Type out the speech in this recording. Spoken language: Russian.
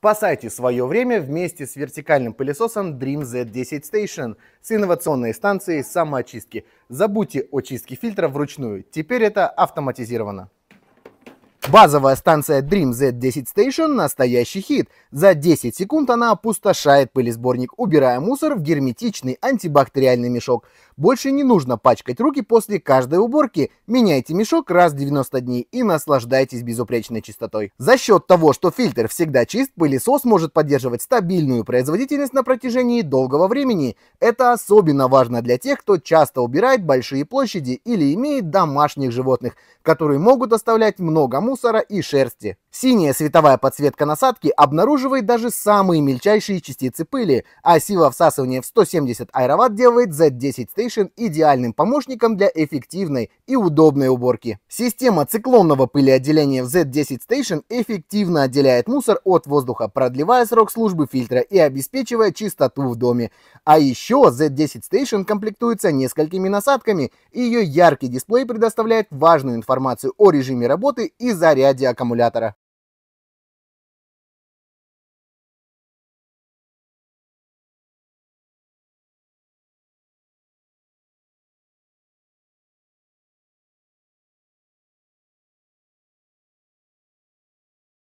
Спасайте свое время вместе с вертикальным пылесосом Dream Z10 Station с инновационной станцией самоочистки. Забудьте о чистке фильтра вручную, теперь это автоматизировано. Базовая станция Dream Z10 Station – настоящий хит. За 10 секунд она опустошает пылесборник, убирая мусор в герметичный антибактериальный мешок. Больше не нужно пачкать руки после каждой уборки. Меняйте мешок раз в 90 дней и наслаждайтесь безупречной чистотой. За счет того, что фильтр всегда чист, пылесос может поддерживать стабильную производительность на протяжении долгого времени. Это особенно важно для тех, кто часто убирает большие площади или имеет домашних животных, которые могут оставлять много мусора мусора и шерсти. Синяя световая подсветка насадки обнаруживает даже самые мельчайшие частицы пыли, а сила всасывания в 170 аэроватт делает Z10 Station идеальным помощником для эффективной и удобной уборки. Система циклонного пылеотделения в Z10 Station эффективно отделяет мусор от воздуха, продлевая срок службы фильтра и обеспечивая чистоту в доме. А еще Z10 Station комплектуется несколькими насадками, и ее яркий дисплей предоставляет важную информацию о режиме работы и за заряде аккумулятора.